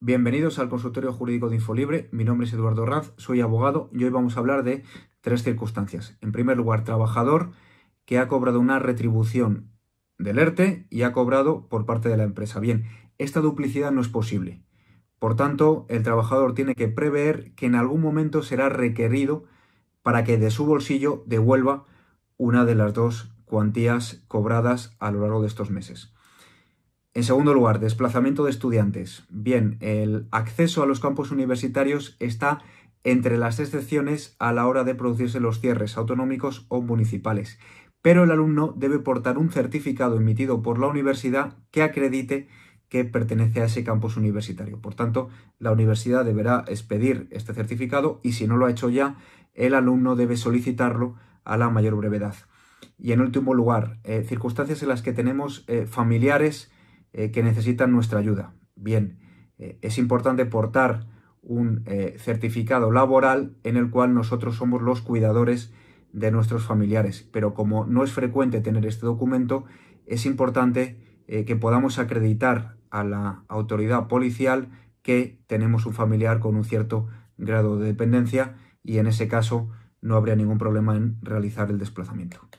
Bienvenidos al consultorio jurídico de Infolibre. Mi nombre es Eduardo Raz, soy abogado y hoy vamos a hablar de tres circunstancias. En primer lugar, trabajador que ha cobrado una retribución del ERTE y ha cobrado por parte de la empresa. Bien, esta duplicidad no es posible. Por tanto, el trabajador tiene que prever que en algún momento será requerido para que de su bolsillo devuelva una de las dos cuantías cobradas a lo largo de estos meses. En segundo lugar, desplazamiento de estudiantes. Bien, el acceso a los campus universitarios está entre las excepciones a la hora de producirse los cierres autonómicos o municipales, pero el alumno debe portar un certificado emitido por la universidad que acredite que pertenece a ese campus universitario. Por tanto, la universidad deberá expedir este certificado y si no lo ha hecho ya, el alumno debe solicitarlo a la mayor brevedad. Y en último lugar, eh, circunstancias en las que tenemos eh, familiares, eh, que necesitan nuestra ayuda. Bien, eh, es importante portar un eh, certificado laboral en el cual nosotros somos los cuidadores de nuestros familiares, pero como no es frecuente tener este documento, es importante que podamos acreditar a la autoridad policial que tenemos un familiar con un cierto grado de dependencia y en ese caso no habría ningún problema en realizar el desplazamiento.